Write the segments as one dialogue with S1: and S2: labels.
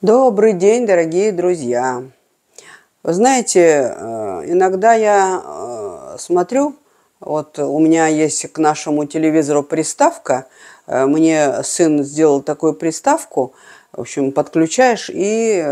S1: Добрый день, дорогие друзья! Вы знаете, э, иногда я э, смотрю, вот у меня есть к нашему телевизору приставка, э, мне сын сделал такую приставку, в общем, подключаешь, и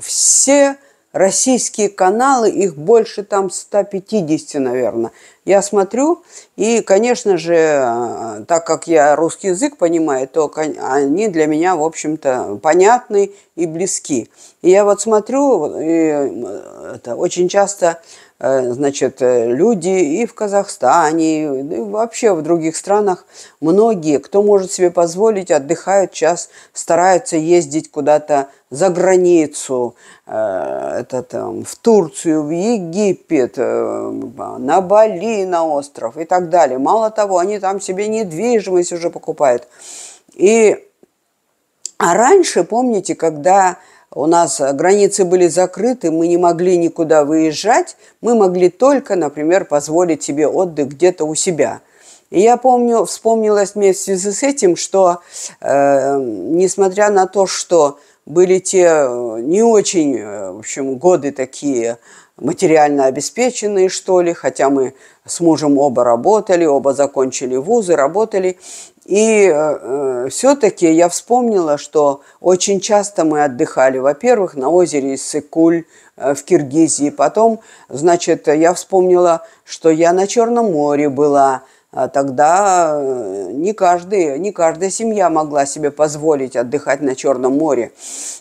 S1: все Российские каналы, их больше там 150, наверное. Я смотрю, и, конечно же, э, так как я русский язык понимаю, то они для меня, в общем-то, понятны и близки. И я вот смотрю, и э, э, это очень часто Э, значит, э, люди и в Казахстане, ну, и вообще в других странах, многие, кто может себе позволить, отдыхают сейчас, стараются ездить куда-то за границу, э, это, там, в Турцию, в Египет, на Бали, на остров и так далее. Мало того, они там себе недвижимость уже покупают. И а раньше, помните, когда у нас э, границы были закрыты, мы не могли никуда выезжать, мы могли только, например, позволить себе отдых где-то у себя. И я помню, вспомнилось вместе с этим, что э, несмотря на то, что были те э, не очень, э, в общем, годы такие материально обеспеченные, что ли, хотя мы с мужем оба работали, оба закончили вузы, работали. И э, э все-таки я вспомнила, что очень часто мы отдыхали, во-первых, на озере Иссыкуль э, в Киргизии, потом, значит, я вспомнила, что я на Черном море была, а тогда э, не, каждый, не каждая семья могла себе позволить отдыхать на Черном море.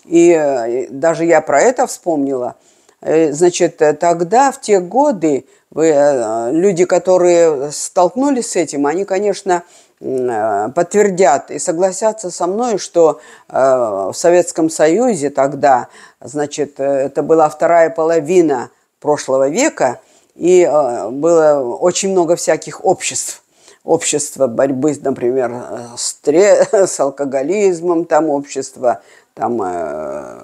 S1: И э, даже я про это вспомнила. Э, значит, тогда, в те годы, люди, которые столкнулись с этим, они, конечно, подтвердят и согласятся со мной, что в Советском Союзе тогда, значит, это была вторая половина прошлого века – и э, было очень много всяких обществ. Общество борьбы, например, э, с, тре... с алкоголизмом, там общество там, э...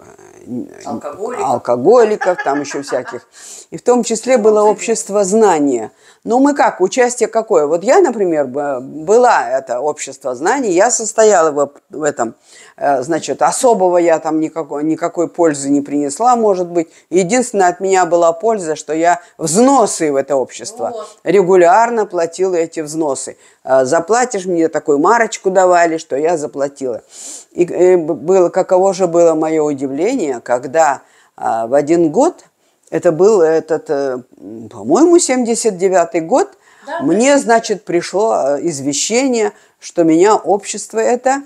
S1: алкоголиков. алкоголиков, там еще всяких. И в том числе было общество знания. Но ну, мы как, участие какое? Вот я, например, была это общество знаний, я состояла в этом. Э, значит, особого я там никакой, никакой пользы не принесла, может быть. Единственная от меня была польза, что я взносы в это общество регулярно платила эти взносы. Э, заплатишь, мне такую марочку давали, что я заплатила. И, было, каково же было мое удивление, когда а, в один год, это был этот, э, по-моему, 79-й год, да, мне, значит, пришло извещение, что меня общество это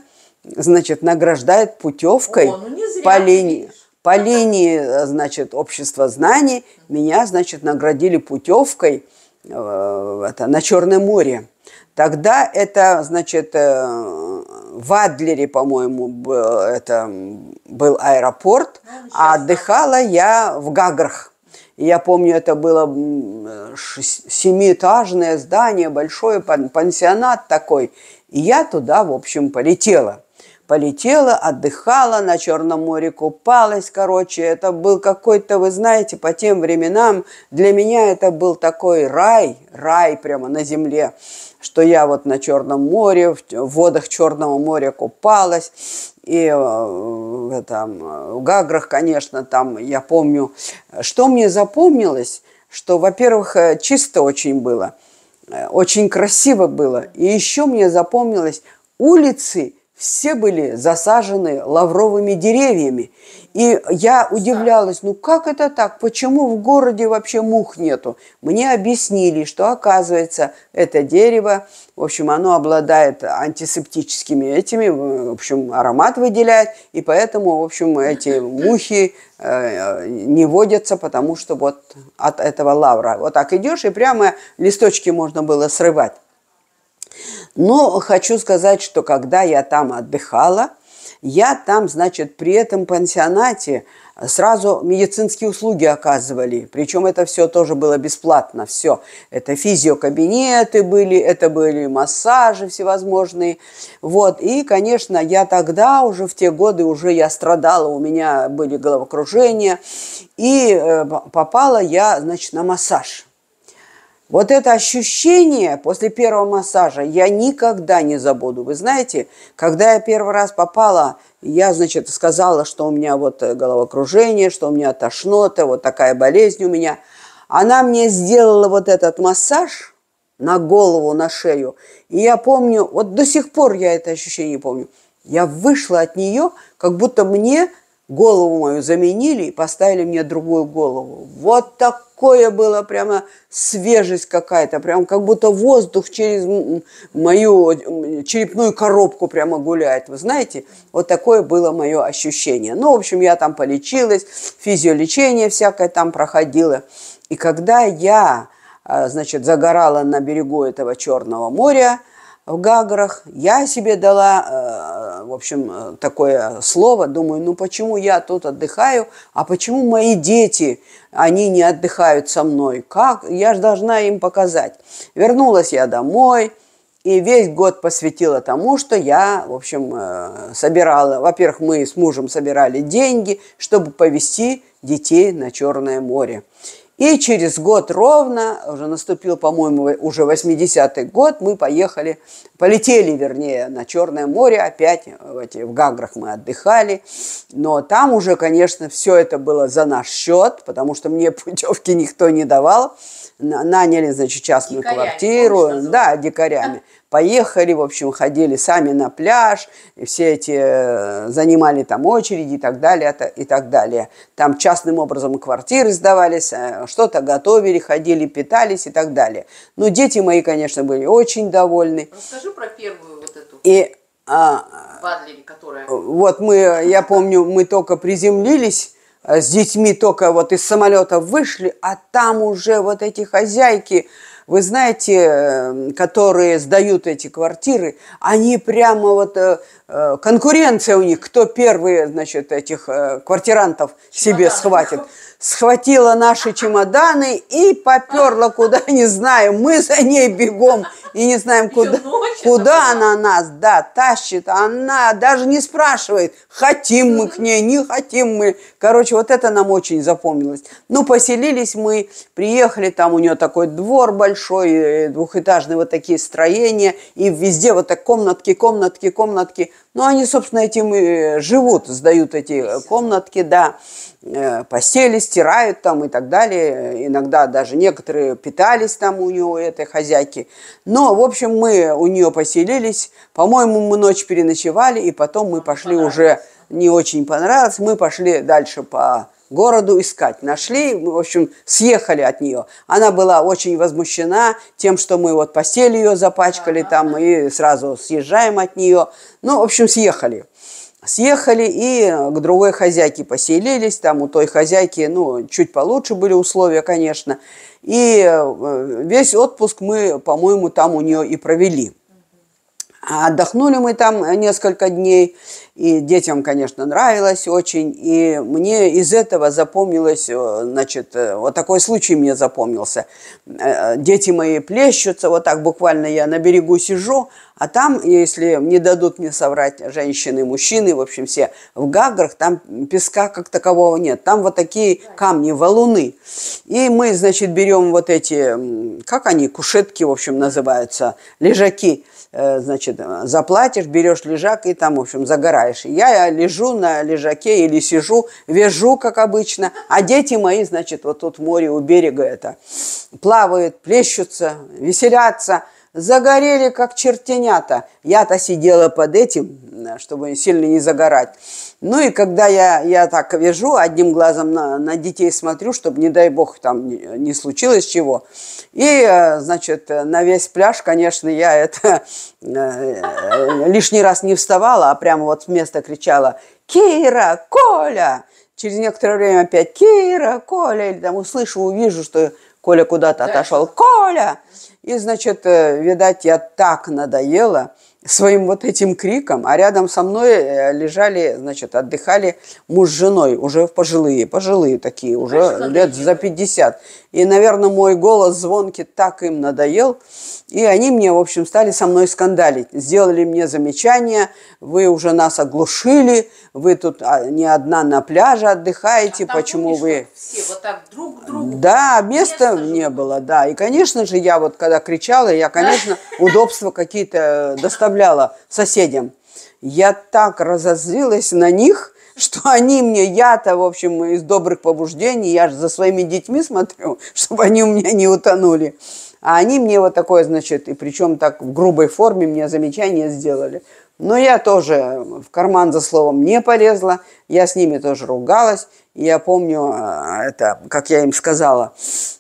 S1: значит, награждает путевкой О, ну по линии. По линии, э, значит, общества знаний меня, значит, наградили путевкой э, это, на Черное море. Тогда это, значит, э, в Адлере, по-моему, это, был аэропорт, ну, а отдыхала я в Гаграх. Я помню, это было семиэтажное здание, большое пансионат такой. И я туда, в общем, полетела полетела, отдыхала, на Черном море купалась. Короче, это был какой-то, вы знаете, по тем временам для меня это был такой рай, рай прямо на земле, что я вот на Черном море, в водах Черного моря купалась. И э, в, этом в Гаграх, конечно, там я помню, что мне запомнилось, что, во-первых, э, чисто очень было, э, очень красиво было. И еще мне запомнилось улицы – все были засажены лавровыми деревьями. И я удивлялась, ну как это так? Почему в городе вообще мух нету? Мне объяснили, что оказывается это дерево, в общем, оно обладает антисептическими этими, в общем, аромат выделяет, и поэтому, в общем, эти мухи э, не водятся, потому что вот от этого лавра. Вот так идешь, и прямо листочки можно было срывать. Но хочу сказать, что когда я там отдыхала, я там, значит, при этом пансионате э, сразу медицинские услуги оказывали. Причем это все тоже было бесплатно, все. Это физиокабинеты были, это были массажи всевозможные. Вот. И, конечно, я тогда уже в те годы уже я страдала, у меня были головокружения. И э, попала я, значит, на массаж. Вот это ощущение после первого массажа я никогда не забуду. Вы знаете, когда я первый раз попала, я, значит, сказала, что у меня вот э, головокружение, что у меня тошнота, вот такая болезнь у меня. Она мне сделала вот этот массаж на голову, на шею. И я помню, вот до сих пор я это ощущение помню. Я вышла от нее, как будто мне Голову мою заменили и поставили мне другую голову. Вот такое было прямо свежесть какая-то, прям как будто воздух через мою черепную коробку прямо гуляет. Вы знаете, вот такое было мое ощущение. Ну, в общем, я там полечилась, физиолечение всякое там проходила. И когда я, а, значит, загорала на берегу этого Черного моря, в Гаграх. Я себе дала, э, в общем, э, такое слово. Думаю, ну почему я тут отдыхаю, а почему мои дети, они не отдыхают со мной? Как? Я же должна им показать. Вернулась я домой, и весь год посвятила тому, что я, в общем, э, собирала. Во-первых, мы с мужем собирали деньги, чтобы повезти детей на Черное море. И через год ровно, уже наступил, по-моему, уже 80-й год, мы поехали, полетели, вернее, на Черное море опять, в, эти, в Гаграх мы отдыхали, но там уже, конечно, все это было за наш счет, потому что мне путевки никто не давал, наняли, значит, частную дикарями, квартиру, помнишь, да, дикарями поехали, в общем, ходили сами на пляж, и все эти э, занимали там очереди и так далее, а и так далее. Там частным образом квартиры сдавались, э, что-то готовили, ходили, питались и так далее. Ну, дети мои, конечно, были очень довольны. Расскажи про первую вот эту. И а, Бадлили, которая... Э, вот мы, я помню, мы только приземлились, с детьми только вот из самолета вышли, а там уже вот эти хозяйки, вы знаете, эм, которые сдают эти квартиры, они прямо вот э, э, конкуренция у них, кто первый, значит, этих э, квартирантов себе схватит схватила наши чемоданы и поперла куда, не знаю. Мы за ней бегом и не знаем, куда, куда она нас, да, тащит. Она даже не спрашивает, хотим мы к ней, не хотим мы. Короче, вот это нам очень запомнилось. Ну, поселились мы, приехали, там у нее такой двор большой, э, двухэтажные вот такие строения, и везде вот так комнатки, комнатки, комнатки. Ну, они, собственно, этим и живут, сдают эти комнатки, да, э, поселись стирают там и так далее. Иногда даже некоторые питались там у нее у этой хозяйки. Но, в общем, мы у нее поселились. По-моему, мы ночь переночевали, и потом мы пошли уже, не очень понравилось, мы пошли дальше по городу искать. Нашли, в общем, съехали от нее. Она была очень возмущена тем, что мы вот постель ее запачкали там и сразу съезжаем от нее. Ну, в общем, съехали съехали и э, к другой хозяйке поселились. Там у той хозяйки, ну, чуть получше были условия, конечно. И э, весь отпуск мы, по-моему, там у нее и провели. А отдохнули мы там э, несколько дней, и детям, конечно, нравилось очень. И мне из этого запомнилось, э, значит, э, вот такой случай мне запомнился. Дети мои плещутся, вот так буквально я на берегу сижу, а там, если не дадут мне соврать женщины, мужчины, в общем, все в гаграх, там песка как такового нет. Там вот такие камни, валуны. И мы, значит, берем вот эти, как они, кушетки, в общем, называются, лежаки, значит, значит, заплатишь, берешь лежак и там, в общем, загораешь. Я лежу на лежаке или сижу, вяжу, как обычно, а дети мои, значит, вот тут море у берега это, плавают, плещутся, веселятся, загорели, как чертенята. Я-то сидела под этим, сильно, чтобы сильно не загорать. Ну и когда я, я так вяжу, одним глазом на, на детей смотрю, чтобы, не дай бог, там не, не случилось чего. И, э, значит, на весь пляж, конечно, я это э, лишний раз не вставала, а прямо вот вместо кричала «Кира! Коля!» Через некоторое время опять «Кира! Коля!» Или там услышу, увижу, что Коля куда-то отошел. «Коля!» И, значит, э, видать, я так надоела – своим вот этим криком, а рядом со мной э, лежали, значит, отдыхали муж с женой, уже пожилые, пожилые такие, уже Конечно, лет за 50. И, наверное, мой голос звонки так им надоел, и они мне, в общем, стали со мной скандалить. Сделали мне замечание, вы уже нас оглушили, вы тут а, не одна на пляже отдыхаете, а почему вы... Все вот так друг к другу. Да, места не было, да. И, конечно же, я вот когда кричала, я, конечно, удобства какие-то доставляла оставляла соседям. Я так разозлилась на них, что они мне, я-то, в общем, из добрых побуждений, я же за своими детьми смотрю, чтобы они у меня не утонули. А они мне вот такое, значит, и причем так в грубой форме мне замечание сделали. Но я тоже в карман за словом не полезла, я с ними тоже ругалась. я помню, а, это, как я им сказала,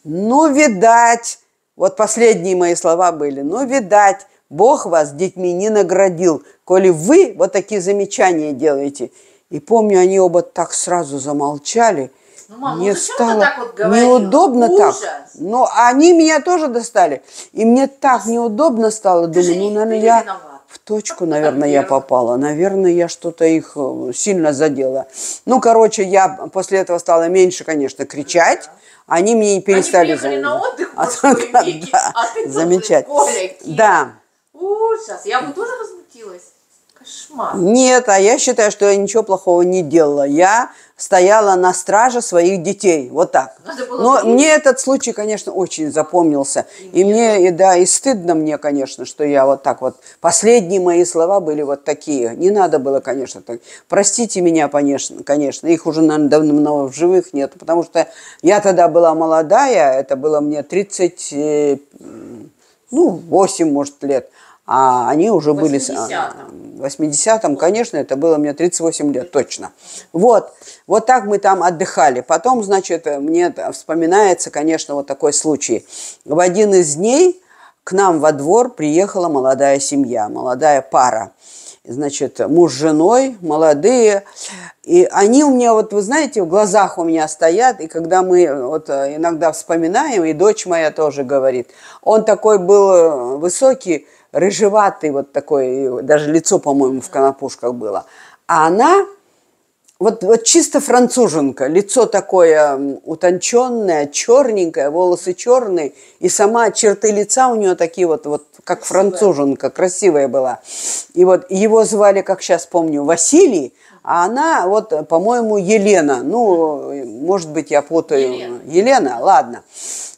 S1: ну, видать, вот последние мои слова были, ну, видать, Бог вас детьми не наградил, коли вы вот такие замечания делаете. И помню, они оба так сразу замолчали. Ну, мам, Мне ну, стало так вот неудобно Ужас. так. Но они меня тоже достали. И мне так неудобно стало. Ты Думаю, ну, наверное, я в точку, наверное, я попала. Наверное, я что-то их э, сильно задела. Ну, короче, я после этого стала меньше, конечно, кричать. Они мне перестали... Они приехали на отдых, а, да, а ты замечательно. Да сейчас. Я бы тоже возмутилась. Кошмар. Нет, а я считаю, что я ничего плохого не делала. Я стояла на страже своих детей. Вот так. Но быть. мне этот случай, конечно, очень запомнился. И, и мне, и да, и стыдно мне, конечно, что я вот так вот... Последние мои слова были вот такие. Не надо было, конечно, так. Простите меня, конечно, конечно. Их уже, наверное, давно в живых нет. Потому что я тогда была молодая. Это было мне 30... Э, ну, 8, может, лет а они уже 80-м. были... А, в 80-м, конечно, это было мне 38 лет, точно. Вот, вот так мы там отдыхали. Потом, значит, мне вспоминается, конечно, вот такой случай. В один из дней к нам во двор приехала молодая семья, молодая пара. Значит, муж с женой, молодые. И они у меня, вот вы знаете, в глазах у меня стоят. И когда мы вот э, иногда вспоминаем, и дочь моя тоже говорит, он такой был э, высокий, рыжеватый вот такой, даже лицо, по-моему, в конопушках было. А она вот, вот чисто француженка, лицо такое утонченное, черненькое, волосы черные, и сама черты лица у нее такие вот, вот как красивая. француженка, красивая была. И вот его звали, как сейчас помню, Василий, а она вот, по-моему, Елена. Ну, может быть, я путаю. Елена. Елена, ладно.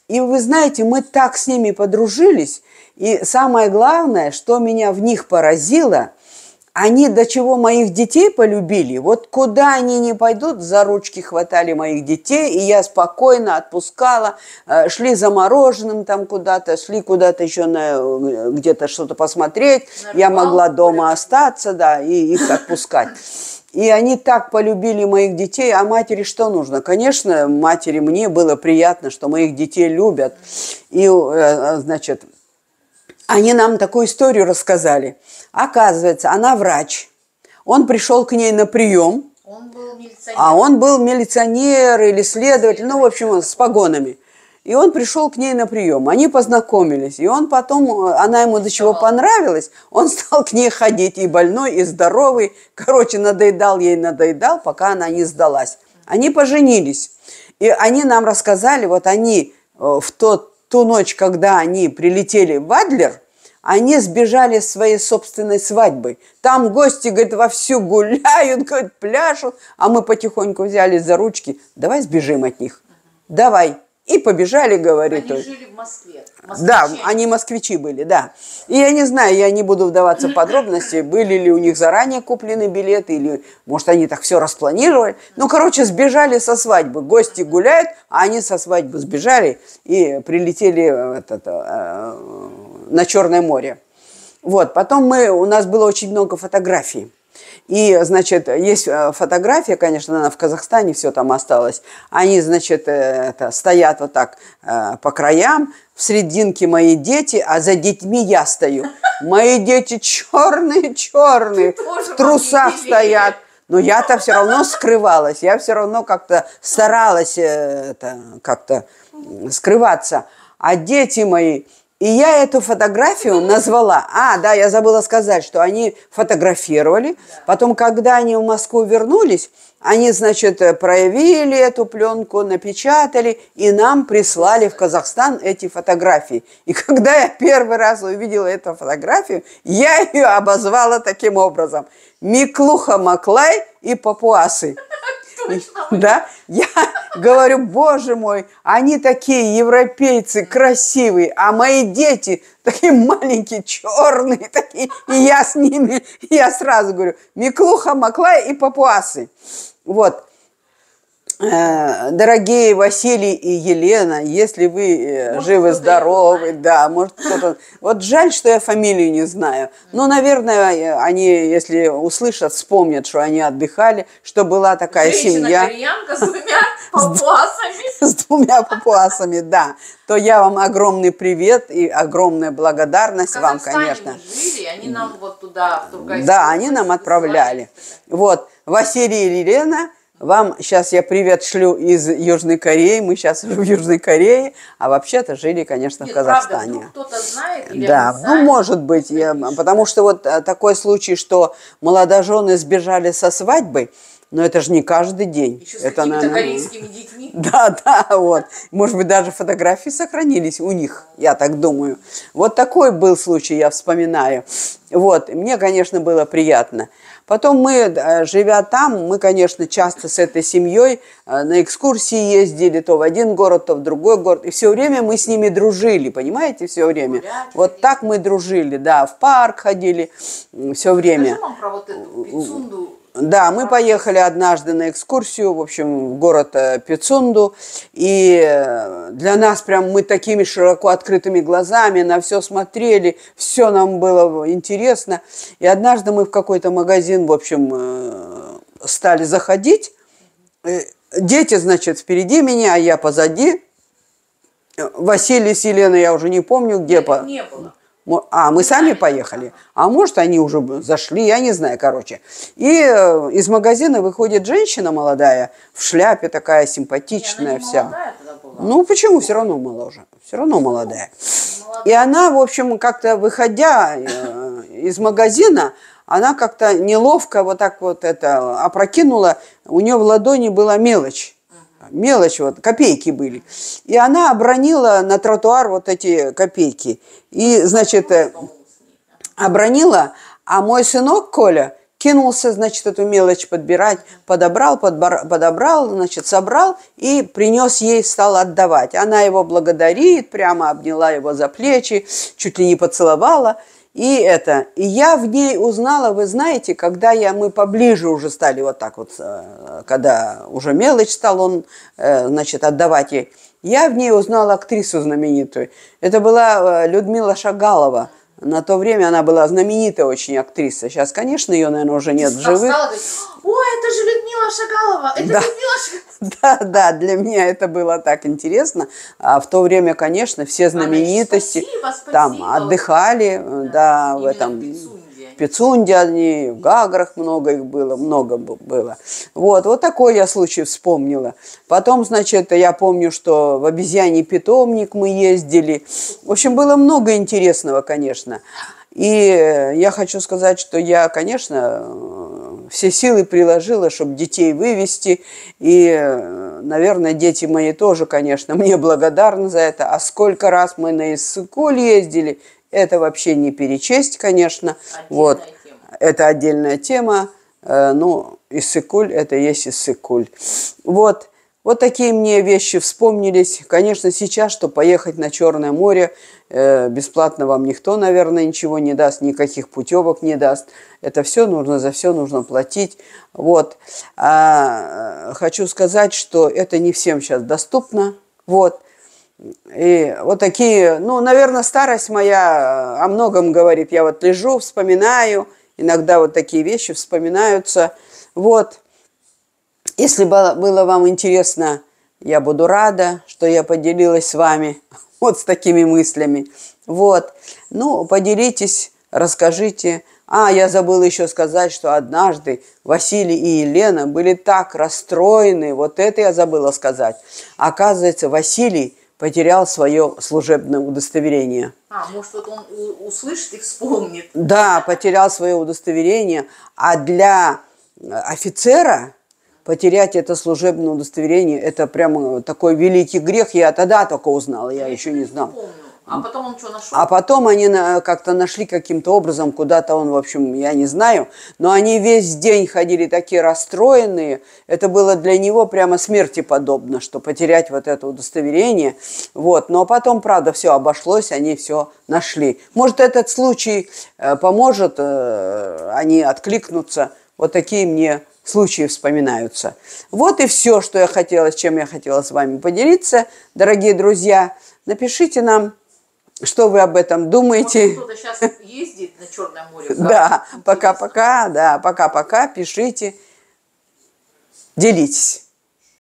S1: И вы знаете, мы так с ними подружились, и самое главное, что меня в них поразило, они до чего моих детей полюбили. Вот куда они не пойдут, за ручки хватали моих детей, и я спокойно отпускала. Э, шли за мороженым там куда-то, шли куда-то еще на, э, где-то что-то посмотреть. Нарвал, я могла дома остаться, да, и их отпускать. И они так полюбили моих детей. А матери что нужно? Конечно, матери мне было приятно, что моих детей любят. И, э, значит, они нам такую историю рассказали. Оказывается, она врач. Он пришел к ней на прием. Он был А он был милиционер или следователь, ну, в общем, с погонами. И он пришел к ней на прием. Они познакомились. И он потом, она ему до чего понравилась, он стал к ней ходить и больной, и здоровый. Короче, надоедал ей, надоедал, пока она не сдалась. Они поженились. И они нам рассказали, вот они э, в тот ту ночь, когда они прилетели в Адлер, они сбежали с своей собственной свадьбы. Там гости, говорит, вовсю гуляют, говорит, пляшут, а мы потихоньку взяли за ручки, давай сбежим от них, давай. И побежали, говорит. Они жили в Москве москвичи. Да, они москвичи были, да. И я не знаю, я не буду вдаваться в подробности, были ли у них заранее куплены билеты, или, может, они так все распланировали. Ну, короче, сбежали со свадьбы. Гости гуляют, а они со свадьбы сбежали и прилетели э, э, э, на Черное море. Вот, потом мы, у нас было очень много фотографий. И, значит, есть э, фотография, конечно, она в Казахстане все там осталось. Они, значит, э, это, стоят вот так э, по краям, в серединке мои дети, а за детьми я стою. Мои дети черные-черные, в трусах стоят. Но я-то все равно скрывалась, я все равно как-то старалась как-то скрываться. А дети мои, и я эту фотографию назвала... А, да, я забыла сказать, что они фотографировали. Потом, когда они в Москву вернулись, они, значит, проявили эту пленку, напечатали и нам прислали в Казахстан эти фотографии. И когда я первый раз увидела эту фотографию, я ее обозвала таким образом. Миклуха Маклай и папуасы. Да, я говорю, боже мой, они такие европейцы, красивые, а мои дети такие маленькие, черные такие, и я с ними, я сразу говорю, Миклуха, Маклай и Папуасы. Вот, Э, дорогие Василий и Елена, если вы э, живы-здоровы, да, может кто-то... Вот жаль, что я фамилию не знаю. Но, ну, наверное, они, если услышат, вспомнят, что они отдыхали, что была такая Женщина семья... Женщина-кореянка с двумя папуасами. С двумя папуасами, да. То я вам огромный привет и огромная благодарность вам, конечно. жили, они нам вот туда, в Да, они нам отправляли. Вот, Василий и Елена – вам сейчас я привет шлю из Южной Кореи. Мы сейчас в Южной Корее, а вообще-то жили, конечно, Нет, в Казахстане. Правда, кто-то знает? Или да, ну может быть, я, потому что вот э, такой случай, что молодожены сбежали со свадьбы, но это же не каждый день. Еще с это наверное ну, корейскими детьми. Да, да, вот. Может быть, даже фотографии сохранились у них, я так думаю. Вот такой был случай, я вспоминаю. Вот, мне, конечно, было приятно. Потом мы, э, живя там, мы, конечно, часто с этой семьей э, на экскурсии ездили то в один город, то в другой город. И все время мы с ними дружили, понимаете, все время. Гуляли, вот так мы дружили, да, в парк ходили все время. Скажи нам про вот эту пицунду да, мы поехали однажды на экскурсию, в общем, в город э, Пицунду, и э, для нас прям мы такими широко открытыми глазами на все смотрели, все нам было интересно. И однажды мы в какой-то магазин, в общем, э, стали заходить. Дети, значит, впереди меня, а я позади. Василий с Еленой, я уже не помню, где... Их по... не было. А, мы сами поехали. А может, они уже зашли, я не знаю, короче. И э, из магазина выходит женщина молодая, в шляпе такая симпатичная вся. Ну, почему? Все равно моложе. Все равно молодая. И она, в общем, как-то выходя э, из магазина, она как-то неловко вот так вот это опрокинула. У нее в ладони была мелочь мелочь, вот, копейки были. И она обронила на тротуар вот эти копейки. И, значит, э, обронила, а мой сынок Коля кинулся, значит, эту мелочь подбирать, подобрал, подбор, подобрал, значит, собрал и принес ей, стал отдавать. Она его благодарит, прямо обняла его за плечи, чуть ли не поцеловала – и это. И я в ней узнала, вы знаете, когда я, мы поближе уже стали вот так вот, э, когда уже мелочь стал он, э, значит, отдавать ей, я в ней узнала актрису знаменитую. Это была э, Людмила Шагалова. На то время она была знаменитая очень актриса. Сейчас, конечно, ее, наверное, уже нет в живых. Ой, это же Людмила Шагалова. Это да. Людмила Да, да, для меня это было так интересно. А в то время, конечно, все знаменитости там отдыхали, да, э, в этом. В Пицунде они, в Гаграх много их было, много было. Вот, вот такой я случай вспомнила. Потом, значит, я помню, что в обезьяний питомник мы ездили. В общем, было много интересного, конечно. И э, я хочу сказать, что я, конечно, э, все силы приложила, чтобы детей вывести. И, э, наверное, дети мои тоже, конечно, мне благодарны за это. А сколько раз мы на Иссыкуль ездили, это вообще не перечесть, конечно. Отдельная вот. Тема. Это отдельная тема. Э, ну, Иссыкуль – это есть Иссыкуль. Вот. Вот такие мне вещи вспомнились. Конечно, сейчас, что поехать на Черное море, э, бесплатно вам никто, наверное, ничего не даст, никаких путевок не даст. Это все нужно, за все нужно платить. Вот. А, э, хочу сказать, что это не всем сейчас доступно. Вот. И вот такие, ну, наверное, старость моя э, о многом говорит. Я вот лежу, вспоминаю, иногда вот такие вещи вспоминаются. Вот. Если было, было вам интересно, я буду рада, что я поделилась с вами вот с такими мыслями. Вот. Ну, поделитесь, расскажите. А, я забыла еще сказать, что однажды Василий и Елена были так расстроены. Вот это я забыла сказать. Оказывается, Василий потерял свое служебное удостоверение. А, может, вот он услышит и вспомнит. Да, потерял свое удостоверение. А для э, офицера потерять это служебное удостоверение, это прямо такой великий грех. Я тогда только узнала, я еще не знала. А потом он что нашел? А потом они как-то нашли каким-то образом, куда-то он, в общем, я не знаю, но они весь день ходили такие расстроенные. Это было для него прямо смерти подобно, что потерять вот это удостоверение. Вот. Но потом, правда, все обошлось, они все нашли. Может, этот случай э, поможет, э, они откликнутся. Вот такие мне случаи вспоминаются. Вот и все, что я хотела, с чем я хотела с вами поделиться. Дорогие друзья, напишите нам, что вы об этом думаете. Может, кто-то сейчас ездит на Черное море. Да, пока-пока, да, пока-пока, пишите, делитесь.